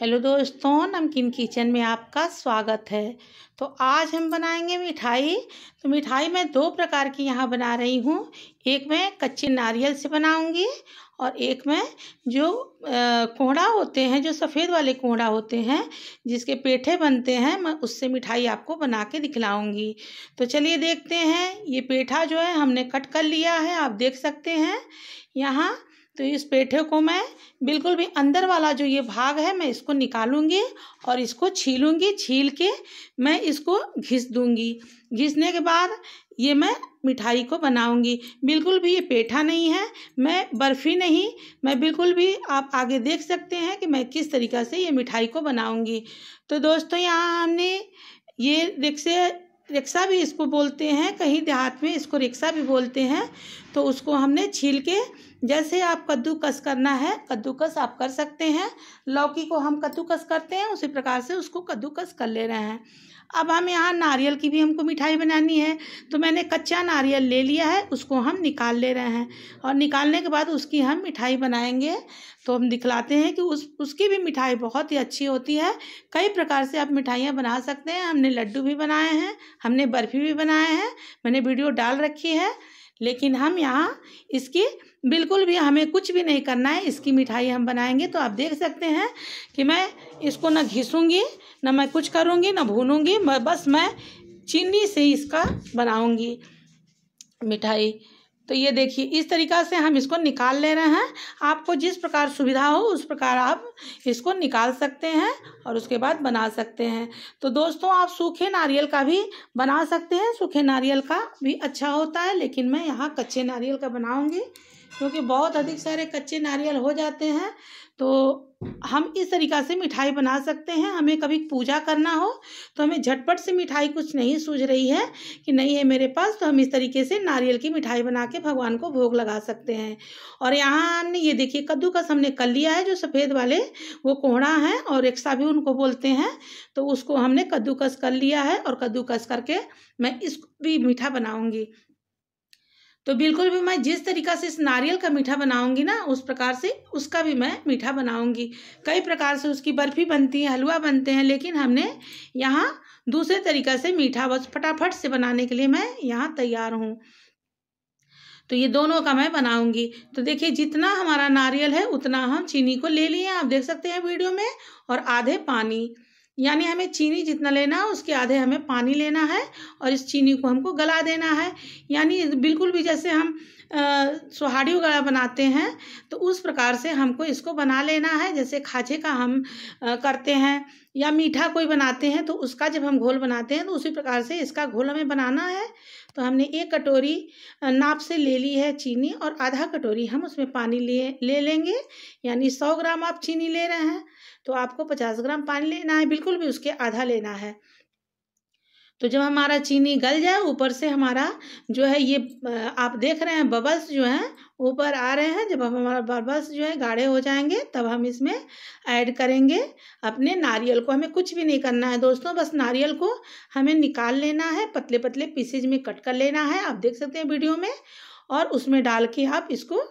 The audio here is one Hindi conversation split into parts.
हेलो दोस्तों नमकीन किचन में आपका स्वागत है तो आज हम बनाएंगे मिठाई तो मिठाई मैं दो प्रकार की यहाँ बना रही हूँ एक मैं कच्चे नारियल से बनाऊँगी और एक में जो कोहड़ा होते हैं जो सफ़ेद वाले कोहड़ा होते हैं जिसके पेठे बनते हैं मैं उससे मिठाई आपको बना के दिखलाऊँगी तो चलिए देखते हैं ये पेठा जो है हमने कट कर लिया है आप देख सकते हैं यहाँ तो इस पेठे को मैं बिल्कुल भी अंदर वाला जो ये भाग है मैं इसको निकालूंगी और इसको छीलूंगी छील के मैं इसको घिस दूंगी घिसने के बाद ये मैं मिठाई को बनाऊंगी बिल्कुल भी ये पेठा नहीं है मैं बर्फ़ी नहीं मैं बिल्कुल भी आप आगे देख सकते हैं कि मैं किस तरीक़ा से ये मिठाई को बनाऊँगी तो दोस्तों यहाँ हमने ये रिक्शे रिक्शा भी इसको बोलते हैं कहीं देहात में इसको रिक्शा भी बोलते हैं तो उसको हमने छील के जैसे आप कद्दूकस करना है कद्दूकस आप कर सकते हैं लौकी को हम कद्दूकस करते हैं उसी प्रकार से उसको कद्दूकस कर ले रहे हैं अब हम यहाँ नारियल की भी हमको मिठाई बनानी है तो मैंने कच्चा नारियल ले लिया है उसको हम निकाल ले रहे हैं और निकालने के बाद उसकी हम मिठाई बनाएंगे तो हम दिखलाते हैं कि उस उसकी भी मिठाई बहुत ही अच्छी होती है कई प्रकार से आप मिठाइयाँ बना सकते हैं हमने लड्डू भी बनाए हैं हमने बर्फ़ी भी बनाए हैं मैंने वीडियो डाल रखी है लेकिन हम यहाँ इसकी बिल्कुल भी हमें कुछ भी नहीं करना है इसकी मिठाई हम बनाएंगे तो आप देख सकते हैं कि मैं इसको ना घिसूँगी ना मैं कुछ करूँगी ना भूनूँगी बस मैं चीनी से इसका बनाऊँगी मिठाई तो ये देखिए इस तरीका से हम इसको निकाल ले रहे हैं आपको जिस प्रकार सुविधा हो उस प्रकार आप इसको निकाल सकते हैं और उसके बाद बना सकते हैं तो दोस्तों आप सूखे नारियल का भी बना सकते हैं सूखे नारियल का भी अच्छा होता है लेकिन मैं यहाँ कच्चे नारियल का बनाऊँगी क्योंकि बहुत अधिक सारे कच्चे नारियल हो जाते हैं तो हम इस तरीका से मिठाई बना सकते हैं हमें कभी पूजा करना हो तो हमें झटपट से मिठाई कुछ नहीं सूझ रही है कि नहीं है मेरे पास तो हम इस तरीके से नारियल की मिठाई बना के भगवान को भोग लगा सकते हैं और यहाँ हमने ये देखिए कद्दूकस हमने कर लिया है जो सफ़ेद वाले वो कोहड़ा है और एक्सा भी उनको बोलते हैं तो उसको हमने कद्दूकस कर लिया है और कद्दूकस करके मैं इसको भी मीठा बनाऊँगी तो बिल्कुल भी मैं जिस तरीका से इस नारियल का मीठा बनाऊंगी ना उस प्रकार से उसका भी मैं मीठा बनाऊंगी कई प्रकार से उसकी बर्फ़ी बनती है हलवा बनते हैं लेकिन हमने यहाँ दूसरे तरीका से मीठा बस फटाफट से बनाने के लिए मैं यहाँ तैयार हूँ तो ये दोनों का मैं बनाऊंगी तो देखिए जितना हमारा नारियल है उतना हम चीनी को ले लिए आप देख सकते हैं वीडियो में और आधे पानी यानी हमें चीनी जितना लेना है उसके आधे हमें पानी लेना है और इस चीनी को हमको गला देना है यानी बिल्कुल भी जैसे हम सुहाड़ी वगैरह बनाते हैं तो उस प्रकार से हमको इसको बना लेना है जैसे खाचे का हम आ, करते हैं या मीठा कोई बनाते हैं तो उसका जब हम घोल बनाते हैं तो उसी प्रकार से इसका घोल हमें बनाना है तो हमने एक कटोरी नाप से ले ली है चीनी और आधा कटोरी हम उसमें पानी लिए ले लेंगे यानी सौ ग्राम आप चीनी ले रहे हैं तो आपको पचास ग्राम पानी लेना है बिल्कुल भी उसके आधा लेना है तो जब हमारा चीनी गल जाए ऊपर से हमारा जो है ये आप देख रहे हैं बबल्स जो हैं ऊपर आ रहे हैं जब हम हमारा बबल्स जो है गाढ़े हो जाएंगे तब हम इसमें ऐड करेंगे अपने नारियल को हमें कुछ भी नहीं करना है दोस्तों बस नारियल को हमें निकाल लेना है पतले पतले पीसेज में कट कर लेना है आप देख सकते हैं वीडियो में और उसमें डाल के आप इसको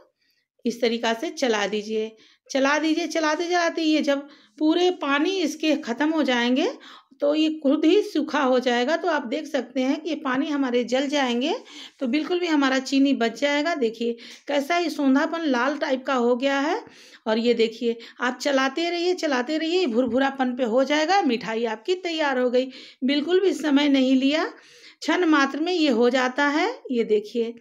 इस तरीका से चला दीजिए चला दीजिए चलाते चलाते ये जब पूरे पानी इसके ख़त्म हो जाएंगे तो ये खुद ही सूखा हो जाएगा तो आप देख सकते हैं कि ये पानी हमारे जल जाएंगे तो बिल्कुल भी हमारा चीनी बच जाएगा देखिए कैसा ये सौंधापन लाल टाइप का हो गया है और ये देखिए आप चलाते रहिए चलाते रहिए भुरभुरापन पे हो जाएगा मिठाई आपकी तैयार हो गई बिल्कुल भी समय नहीं लिया क्षण मात्र में ये हो जाता है ये देखिए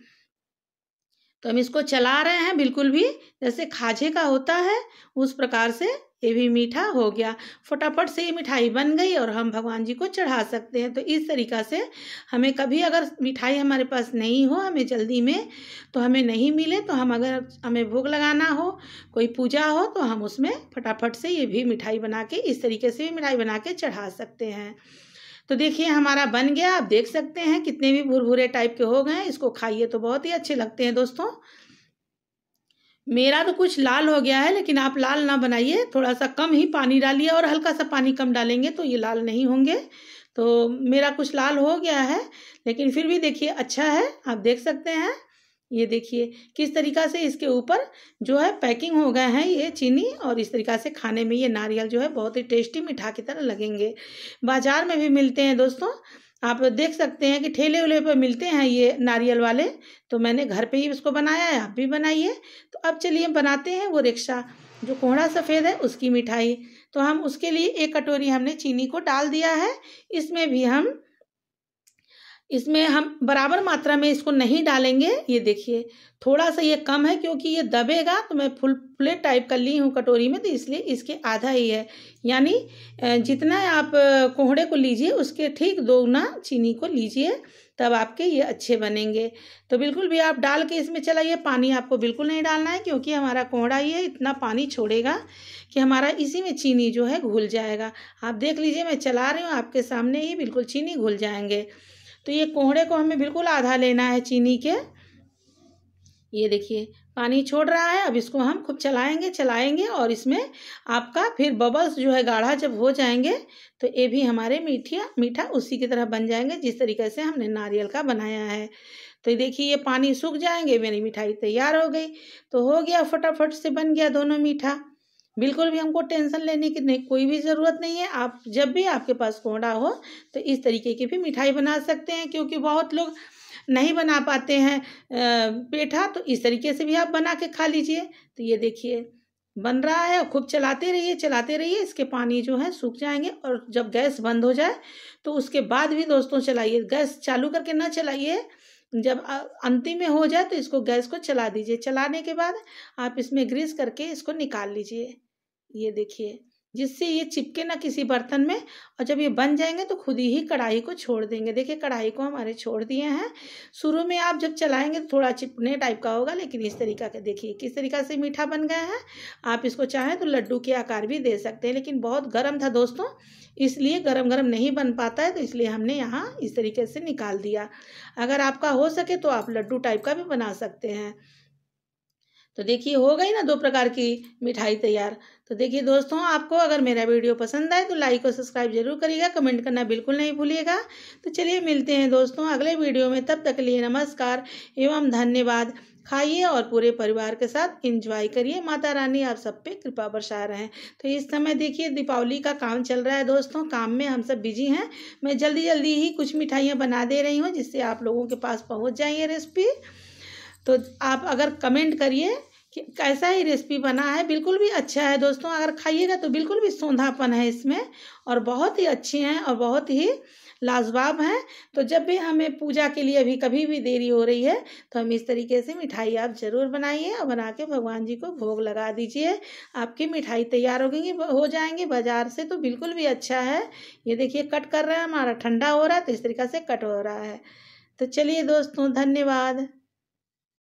तो हम इसको चला रहे हैं बिल्कुल भी जैसे खाजे का होता है उस प्रकार से ये भी मीठा हो गया फटाफट से ये मिठाई बन गई और हम भगवान जी को चढ़ा सकते हैं तो इस तरीका से हमें कभी अगर मिठाई हमारे पास नहीं हो हमें जल्दी में तो हमें नहीं मिले तो हम अगर हमें भोग लगाना हो कोई पूजा हो तो हम उसमें फटाफट से ये भी मिठाई बना के इस तरीके से भी मिठाई बना के चढ़ा सकते हैं तो देखिए हमारा बन गया आप देख सकते हैं कितने भी भुरभुरे टाइप के हो गए इसको खाइए तो बहुत ही अच्छे लगते हैं दोस्तों मेरा तो कुछ लाल हो गया है लेकिन आप लाल ना बनाइए थोड़ा सा कम ही पानी डालिए और हल्का सा पानी कम डालेंगे तो ये लाल नहीं होंगे तो मेरा कुछ लाल हो गया है लेकिन फिर भी देखिए अच्छा है आप देख सकते हैं ये देखिए किस तरीका से इसके ऊपर जो है पैकिंग हो गए हैं ये चीनी और इस तरीका से खाने में ये नारियल जो है बहुत ही टेस्टी मीठा की तरह लगेंगे बाज़ार में भी मिलते हैं दोस्तों आप देख सकते हैं कि ठेले उले पर मिलते हैं ये नारियल वाले तो मैंने घर पे ही इसको बनाया है आप भी बनाइए तो अब चलिए बनाते हैं वो रिक्शा जो कोहड़ा सफ़ेद है उसकी मिठाई तो हम उसके लिए एक कटोरी हमने चीनी को डाल दिया है इसमें भी हम इसमें हम बराबर मात्रा में इसको नहीं डालेंगे ये देखिए थोड़ा सा ये कम है क्योंकि ये दबेगा तो मैं फुल प्लेट टाइप का ली हूँ कटोरी में तो इसलिए इसके आधा ही है यानी जितना आप कोहड़े को लीजिए उसके ठीक दोगुना चीनी को लीजिए तब आपके ये अच्छे बनेंगे तो बिल्कुल भी आप डाल के इसमें चलाइए पानी आपको बिल्कुल नहीं डालना है क्योंकि हमारा कोहड़ा ये इतना पानी छोड़ेगा कि हमारा इसी में चीनी जो है घुल जाएगा आप देख लीजिए मैं चला रही हूँ आपके सामने ही बिल्कुल चीनी घुल जाएंगे तो ये कोहड़े को हमें बिल्कुल आधा लेना है चीनी के ये देखिए पानी छोड़ रहा है अब इसको हम खूब चलाएंगे चलाएंगे और इसमें आपका फिर बबल्स जो है गाढ़ा जब हो जाएंगे तो ये भी हमारे मीठिया मीठा उसी की तरह बन जाएंगे जिस तरीके से हमने नारियल का बनाया है तो देखिए ये पानी सूख जाएंगे मेरी मिठाई तैयार हो गई तो हो गया फटाफट से बन गया दोनों मीठा बिल्कुल भी हमको टेंशन लेने की नहीं कोई भी ज़रूरत नहीं है आप जब भी आपके पास कोड़ा हो तो इस तरीके की भी मिठाई बना सकते हैं क्योंकि बहुत लोग नहीं बना पाते हैं पेठा तो इस तरीके से भी आप बना के खा लीजिए तो ये देखिए बन रहा है खूब चलाते रहिए चलाते रहिए इसके पानी जो है सूख जाएंगे और जब गैस बंद हो जाए तो उसके बाद भी दोस्तों चलाइए गैस चालू करके ना चलाइए जब अंतिम में हो जाए तो इसको गैस को चला दीजिए चलाने के बाद आप इसमें ग्रीस करके इसको निकाल लीजिए ये देखिए जिससे ये चिपके ना किसी बर्तन में और जब ये बन जाएंगे तो खुद ही कढ़ाई को छोड़ देंगे देखिए कढ़ाई को हमारे छोड़ दिए हैं शुरू में आप जब चलाएंगे तो थोड़ा चिपने टाइप का होगा लेकिन इस तरीका का देखिए किस तरीका से मीठा बन गया है आप इसको चाहें तो लड्डू के आकार भी दे सकते हैं लेकिन बहुत गर्म था दोस्तों इसलिए गर्म गर्म नहीं बन पाता है तो इसलिए हमने यहाँ इस तरीके से निकाल दिया अगर आपका हो सके तो आप लड्डू टाइप का भी बना सकते हैं तो देखिए हो गई ना दो प्रकार की मिठाई तैयार तो देखिए दोस्तों आपको अगर मेरा वीडियो पसंद आए तो लाइक और सब्सक्राइब जरूर करिएगा कमेंट करना बिल्कुल नहीं भूलिएगा तो चलिए मिलते हैं दोस्तों अगले वीडियो में तब तक लिए नमस्कार एवं धन्यवाद खाइए और पूरे परिवार के साथ इंजॉय करिए माता रानी आप सब पे कृपा बरसा रहे हैं तो इस समय देखिए दीपावली का काम चल रहा है दोस्तों काम में हम सब बिजी हैं मैं जल्दी जल्दी ही कुछ मिठाइयाँ बना दे रही हूँ जिससे आप लोगों के पास पहुँच जाइए रेसिपी तो आप अगर कमेंट करिए कि कैसा ही रेसिपी बना है बिल्कुल भी अच्छा है दोस्तों अगर खाइएगा तो बिल्कुल भी सौंधापन है इसमें और बहुत ही अच्छी हैं और बहुत ही लाजवाब हैं तो जब भी हमें पूजा के लिए अभी कभी भी देरी हो रही है तो हम इस तरीके से मिठाई आप ज़रूर बनाइए और बना के भगवान जी को भोग लगा दीजिए आपकी मिठाई तैयार हो गई हो जाएंगी बाज़ार से तो बिल्कुल भी अच्छा है ये देखिए कट कर रहा है हमारा ठंडा हो रहा है तो इस तरीका से कट हो रहा है तो चलिए दोस्तों धन्यवाद